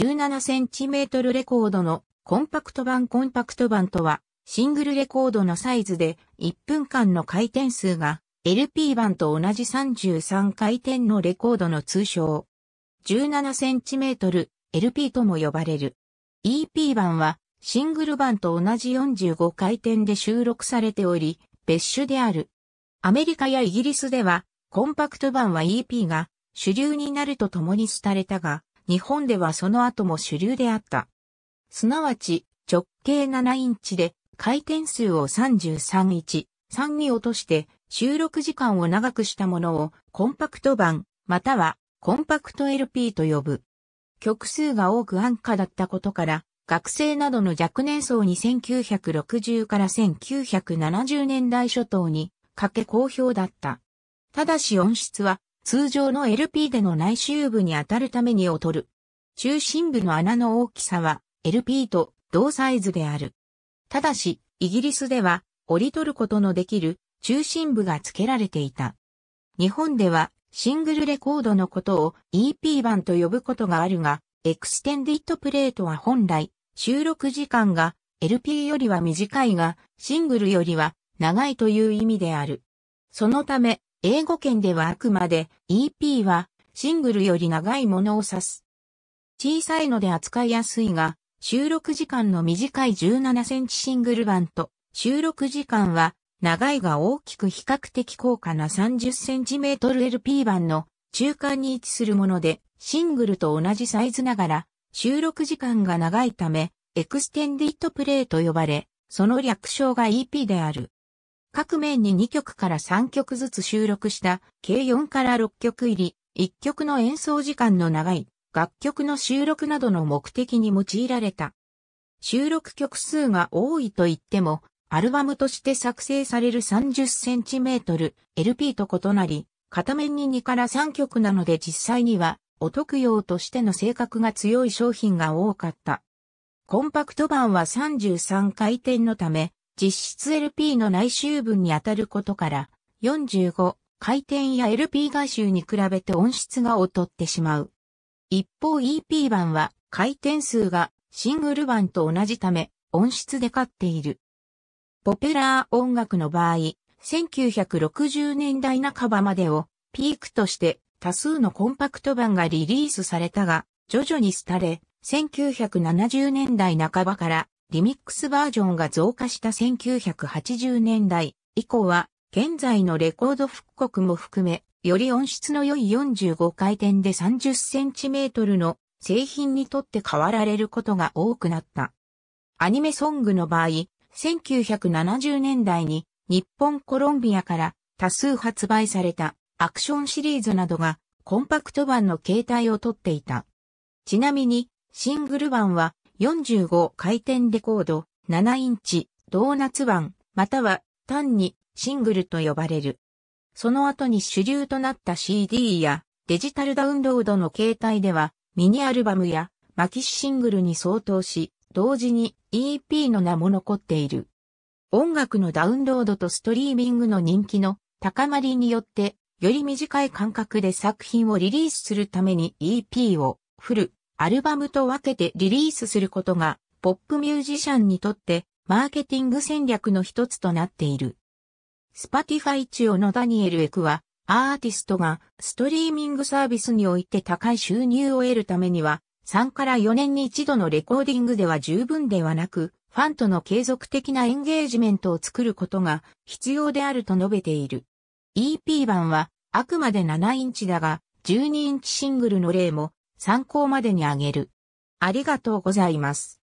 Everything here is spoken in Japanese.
17cm レコードのコンパクト版コンパクト版とは、シングルレコードのサイズで1分間の回転数が LP 版と同じ33回転のレコードの通称。17cm LP とも呼ばれる。EP 版はシングル版と同じ45回転で収録されており、別種である。アメリカやイギリスではコンパクト版は EP が主流になるとともに廃れたが、日本ではその後も主流であった。すなわち、直径7インチで、回転数を331、3に落として、収録時間を長くしたものをコンパクト版、またはコンパクト LP と呼ぶ。曲数が多く安価だったことから、学生などの若年層に1960から1970年代初頭にかけ好評だった。ただし音質は通常の LP での内周部に当たるために劣る。中心部の穴の大きさは LP と同サイズである。ただし、イギリスでは折り取ることのできる中心部が付けられていた。日本ではシングルレコードのことを EP 版と呼ぶことがあるが、エクステンディットプレートは本来収録時間が LP よりは短いが、シングルよりは長いという意味である。そのため、英語圏ではあくまで EP はシングルより長いものを指す。小さいので扱いやすいが、収録時間の短い17センチシングル版と収録時間は長いが大きく比較的高価な3 0トル l p 版の中間に位置するもので、シングルと同じサイズながら収録時間が長いため、エクステンディットプレイと呼ばれ、その略称が EP である。各面に2曲から3曲ずつ収録した計4から6曲入り、1曲の演奏時間の長い楽曲の収録などの目的に用いられた。収録曲数が多いと言っても、アルバムとして作成される 30cm LP と異なり、片面に2から3曲なので実際には、お得用としての性格が強い商品が多かった。コンパクト版は33回転のため、実質 LP の内周分に当たることから、45回転や LP 外周に比べて音質が劣ってしまう。一方 EP 版は回転数がシングル版と同じため音質で勝っている。ポペラー音楽の場合、1960年代半ばまでをピークとして多数のコンパクト版がリリースされたが、徐々に廃れ、1970年代半ばからリミックスバージョンが増加した1980年代以降は、現在のレコード復刻も含め、より音質の良い45回転で 30cm の製品にとって変わられることが多くなった。アニメソングの場合、1970年代に日本コロンビアから多数発売されたアクションシリーズなどがコンパクト版の形態をとっていた。ちなみにシングル版は45回転レコード、7インチ、ドーナツ版、または単にシングルと呼ばれる。その後に主流となった CD やデジタルダウンロードの形態ではミニアルバムやマキシシングルに相当し、同時に EP の名も残っている。音楽のダウンロードとストリーミングの人気の高まりによって、より短い間隔で作品をリリースするために EP をフル、アルバムと分けてリリースすることが、ポップミュージシャンにとって、マーケティング戦略の一つとなっている。スパティファイチオのダニエル・エクは、アーティストがストリーミングサービスにおいて高い収入を得るためには、3から4年に一度のレコーディングでは十分ではなく、ファンとの継続的なエンゲージメントを作ることが必要であると述べている。EP 版はあくまで7インチだが、12インチシングルの例も参考までにあげる。ありがとうございます。